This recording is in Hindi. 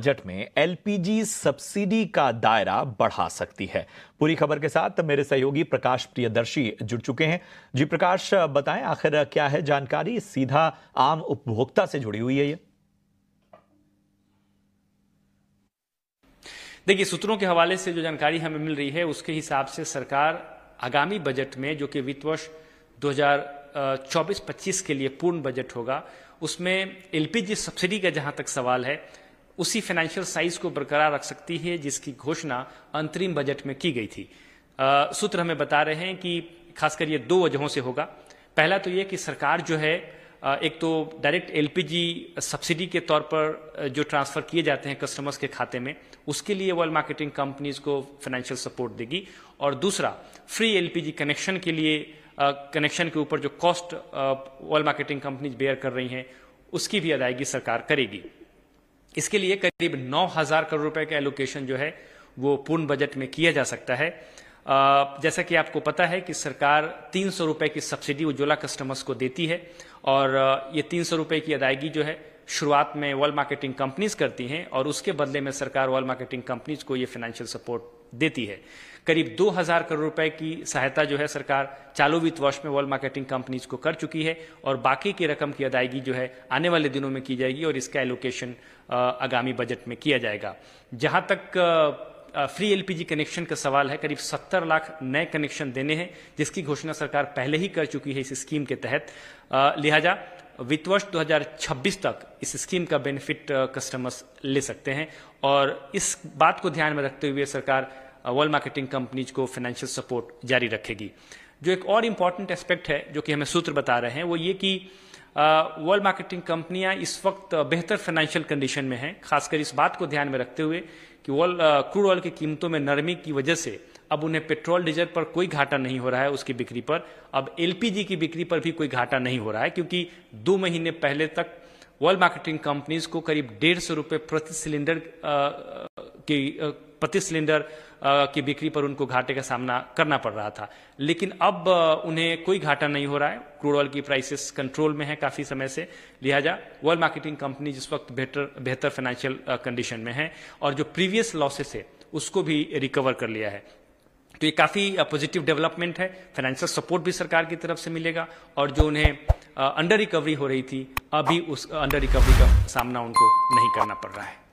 बजट में एलपीजी सब्सिडी का दायरा बढ़ा सकती है पूरी खबर के साथ मेरे सहयोगी प्रकाश प्रियदर्शी जुड़ चुके हैं जी प्रकाश बताएं आखिर क्या है जानकारी सीधा आम उपभोक्ता से जुड़ी हुई है ये देखिए सूत्रों के हवाले से जो जानकारी हमें मिल रही है उसके हिसाब से सरकार आगामी बजट में जो कि वित्त वर्ष 2024-25 के लिए पूर्ण बजट होगा उसमें एलपीजी सब्सिडी का जहां तक सवाल है उसी फाइनेंशियल साइज को बरकरार रख सकती है जिसकी घोषणा अंतरिम बजट में की गई थी आ, सूत्र हमें बता रहे हैं कि खासकर ये दो वजहों से होगा पहला तो ये कि सरकार जो है एक तो डायरेक्ट एलपीजी सब्सिडी के तौर पर जो ट्रांसफर किए जाते हैं कस्टमर्स के खाते में उसके लिए वर्ल्ड मार्केटिंग कंपनीज को फाइनेंशियल सपोर्ट देगी और दूसरा फ्री एलपीजी कनेक्शन के लिए कनेक्शन के ऊपर जो cost world marketing companies bear कर रही हैं उसकी भी अदायगी सरकार करेगी इसके लिए करीब 9000 करोड़ रुपए का एलोकेशन जो है वो पूर्ण बजट में किया जा सकता है जैसा कि आपको पता है कि सरकार तीन सौ रुपए की सब्सिडी उज्ज्वला कस्टमर्स को देती है और ये तीन सौ रुपए की अदायगी जो है शुरुआत में वर्ल्ड मार्केटिंग कंपनीज करती हैं और उसके बदले में सरकार वर्ल्ड मार्केटिंग कंपनीज को ये फाइनेंशियल सपोर्ट देती है करीब 2000 करोड़ रुपए की सहायता जो है सरकार चालू वित्त वर्ष में वर्ल्ड मार्केटिंग कंपनीज को कर चुकी है और बाकी की रकम की अदायगी जो है आने वाले दिनों में की जाएगी और इसका एलोकेशन आगामी बजट में किया जाएगा जहां तक फ्री एलपीजी कनेक्शन का सवाल है करीब 70 लाख नए कनेक्शन देने हैं जिसकी घोषणा सरकार पहले ही कर चुकी है इस स्कीम के तहत लिहाजा वित्त वर्ष 2026 तक इस स्कीम का बेनिफिट कस्टमर्स ले सकते हैं और इस बात को ध्यान में रखते हुए सरकार वर्ल्ड मार्केटिंग कंपनीज को फाइनेंशियल सपोर्ट जारी रखेगी जो एक और इम्पॉर्टेंट एस्पेक्ट है जो कि हमें सूत्र बता रहे हैं वो ये कि वर्ल्ड मार्केटिंग कंपनियां इस वक्त बेहतर फाइनेंशियल कंडीशन में हैं खासकर इस बात को ध्यान में रखते हुए कि वर्ल्ड क्रूड ऑयल की कीमतों में नरमी की वजह से अब उन्हें पेट्रोल डीजल पर कोई घाटा नहीं हो रहा है उसकी बिक्री पर अब एलपीजी की बिक्री पर भी कोई घाटा नहीं हो रहा है क्योंकि दो महीने पहले तक वर्ल्ड मार्केटिंग कंपनीज को करीब डेढ़ सौ रुपये प्रति सिलेंडर की प्रति सिलेंडर की बिक्री पर उनको घाटे का सामना करना पड़ रहा था लेकिन अब उन्हें कोई घाटा नहीं हो रहा है क्रूड ऑयल की प्राइसेस कंट्रोल में है काफ़ी समय से लिहाजा वर्ल्ड मार्केटिंग कंपनी जिस वक्त बेहतर बेहतर फाइनेंशियल कंडीशन में है और जो प्रीवियस लॉसेस है उसको भी रिकवर कर लिया है तो ये काफ़ी पॉजिटिव डेवलपमेंट है फाइनेंशियल सपोर्ट भी सरकार की तरफ से मिलेगा और जो उन्हें अंडर रिकवरी हो रही थी अभी उस अंडर रिकवरी का सामना उनको नहीं करना पड़ रहा है